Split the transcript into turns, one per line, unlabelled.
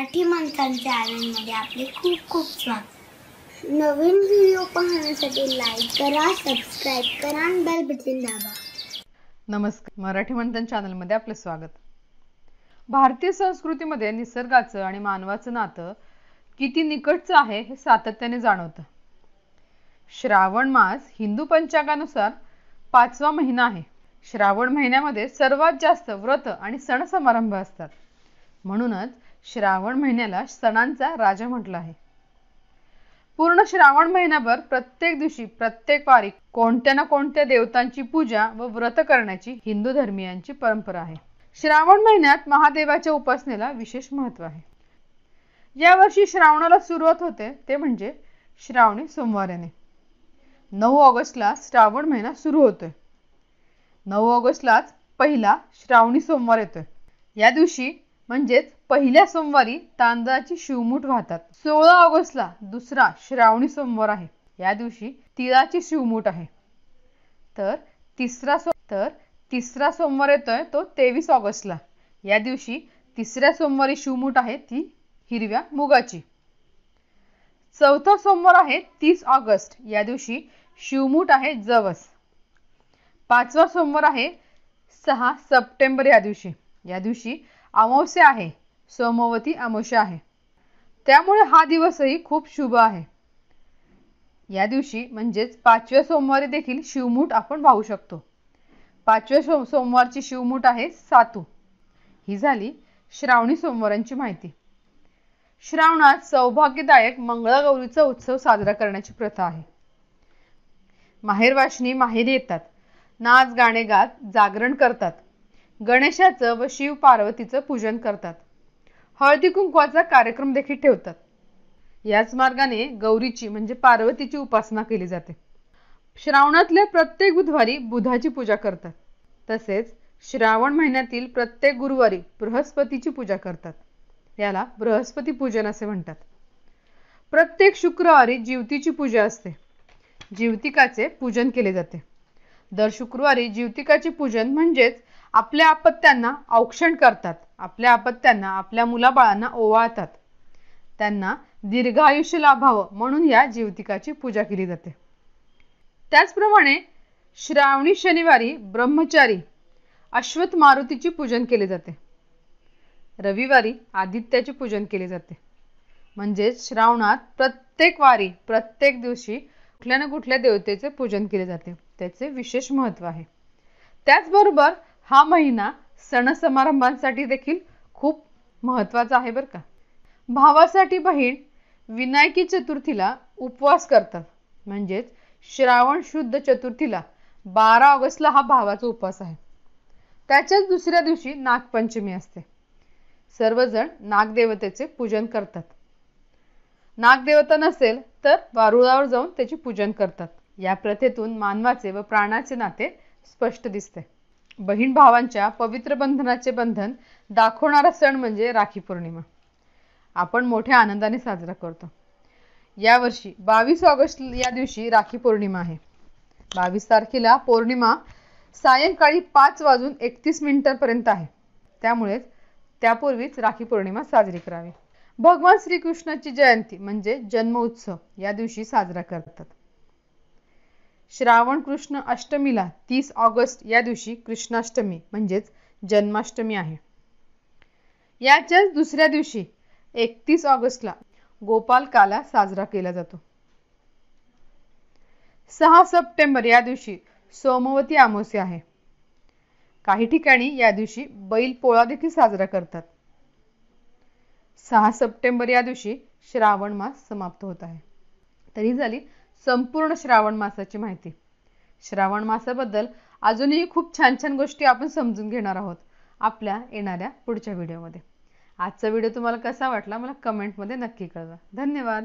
Marathi channel मध्ये आपले खूप खूप स्वागत नवीन व्हिडिओ पाहण्यासाठी लाईक करा सबस्क्राईब करा आणि बेल बटन दाबा नमस्कार मराठी मंथन चॅनलमध्ये आपलं स्वागत भारतीय संस्कृतीमध्ये निसर्गाचं आणि मानवाचं नातं किती निकटचं आहे हे सातत्याने जाणवतं श्रावण मास हिंदू पंचांगानुसार पाचवा महिना आहे श्रावण महिन्यामध्ये सर्वात जास्त व्रत आणि सण समारंभ असतात म्हणूनच श्रावण महिन्याला सणांचा राजा म्हटला आहे पूर्ण श्रावण महिनाभर प्रत्येक दिवशी प्रत्येक वारी कोणत्या ना कोणत्या देवतांची पूजा व व्रत करण्याची हिंदू धर्मियांची परंपरा आहे श्रावण महिन्यात महादेवाच्या उपासनेला विशेष महत्व आहे वर्षी श्रावणाला सुरुवात होते ते म्हणजे श्रावणी सोमवाराने नऊ ऑगस्टला श्रावण महिना सुरू होतोय नऊ ऑगस्टलाच पहिला श्रावणी सोमवार येतोय या दिवशी म्हणजेच पहिल्या सोमवारी तांदळाची शिवमूठ वाहतात सोळा ऑगस्टला दुसरा श्रावणी सोमवार आहे या दिवशी तिळाची शिवमूठ आहे तर तिसरा सो तर तिसरा सोमवार येतोय तो तेवीस ऑगस्टला या दिवशी तिसऱ्या सोमवारी शिवमूठ आहे ती हिरव्या मुगाची चौथा सोमवार आहे तीस ऑगस्ट या दिवशी शिवमूठ आहे जवस पाचवा सोमवार आहे सहा सप्टेंबर या दिवशी या दिवशी अमावस्या आहे सोमवती अमावस्या आहे त्यामुळे हा दिवसही खूप शुभ आहे या दिवशी म्हणजेच पाचव्या सोमवारी देखील शिवमूठ आपण वाहू शकतो पाचव्या सो सोमवारची शिवमूठ आहे सातू ही झाली श्रावणी सोमवारांची माहिती श्रावणात सौभाग्यदायक मंगळागौरीचा उत्सव साजरा करण्याची प्रथा आहे माहेरवाशिनी माहेरी येतात नाच गाणे गात जागरण करतात गणेशाचं व शिव पार्वतीचं पूजन करतात हळदी कुंकवाचा कार्यक्रम देखील ठेवतात याच मार्गाने गौरीची म्हणजे पार्वतीची उपासना केली जाते श्रावणातल्या प्रत्येक बुधवारी बुधाची पूजा करतात तसेच श्रावण महिन्यातील प्रत्येक गुरुवारी बृहस्पतीची पूजा करतात याला बृहस्पती पूजन असे म्हणतात प्रत्येक शुक्रवारी जीवतीची पूजा असते जीवतिकाचे पूजन केले जाते दर शुक्रवारी जीवतिकाची पूजन म्हणजेच आपल्या आपत्त्यांना औक्षण करतात आपल्या आपत्त्यांना आपल्या मुलाबाळांना ओवाळतात त्यांना दीर्घ आयुष्य लाभावं म्हणून या जीवतिकाची पूजा केली जाते त्याचप्रमाणे श्रावणी शनिवारी ब्रह्मचारी अश्वत मारुतीची पूजन केले जाते रविवारी आदित्याचे पूजन केले जाते म्हणजेच श्रावणात प्रत्येक वारी प्रत्येक दिवशी कुठल्या ना कुठल्या देवतेचे पूजन केले जाते त्याचे विशेष महत्व आहे त्याचबरोबर हा महिना सण समारंभांसाठी देखील खूप महत्त्वाचा आहे बरं का भावासाठी बहीण विनायकी चतुर्थीला उपवास करतात म्हणजेच श्रावण शुद्ध चतुर्थीला बारा ऑगस्टला हा भावाचा उपवास आहे त्याच्याच दुसऱ्या दिवशी नागपंचमी असते सर्वजण नागदेवतेचे पूजन करतात नागदेवता नसेल तर वारुळावर जाऊन त्याचे पूजन करतात या प्रथेतून मानवाचे व प्राणाचे नाते स्पष्ट दिसते बहीण भावांच्या पवित्र बंधनाचे बंधन दाखवणारा सण म्हणजे राखी पौर्णिमा आपण मोठ्या आनंदाने साजरा करतो यावर्षी बावीस ऑगस्ट या दिवशी राखी पौर्णिमा आहे बावीस तारखेला पौर्णिमा सायंकाळी पाच वाजून एकतीस मिनिटांपर्यंत आहे त्यामुळेच त्यापूर्वीच राखी पौर्णिमा साजरी करावी भगवान श्रीकृष्णाची जयंती म्हणजे उत्सव या दिवशी साजरा करतात श्रावण कृष्ण अष्टमीला तीस ऑगस्ट या दिवशी कृष्णाष्टमी म्हणजेच जन्माष्टमी आहे याच्याच दुसऱ्या दिवशी एकतीस ऑगस्टला गोपाल काला साजरा केला जातो सहा सप्टेंबर या दिवशी सोमवती अमावस्या आहे काही ठिकाणी या दिवशी बैल पोळा देखील साजरा करतात सहा सप्टेंबर या दिवशी श्रावण मास समाप्त होत आहे तरी झाली संपूर्ण श्रावण मासाची माहिती श्रावण मासाबद्दल अजूनही खूप छान छान गोष्टी आपण समजून घेणार आहोत आपल्या येणाऱ्या पुढच्या व्हिडिओमध्ये आजचा व्हिडिओ तुम्हाला कसा वाटला मला कमेंटमध्ये नक्की कळवा धन्यवाद